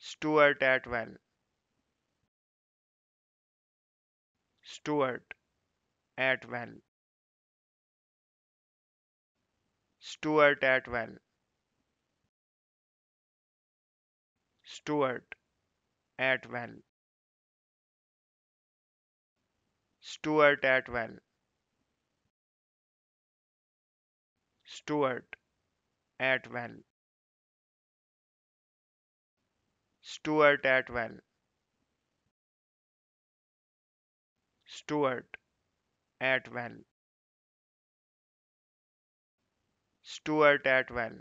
Stuart Atwell. Stuart Atwell. Stuart Atwell. Stuart Atwell. Stuart Atwell. Stuart Atwell. Stuart Atwell. Stuart Atwell. Stuart Atwell.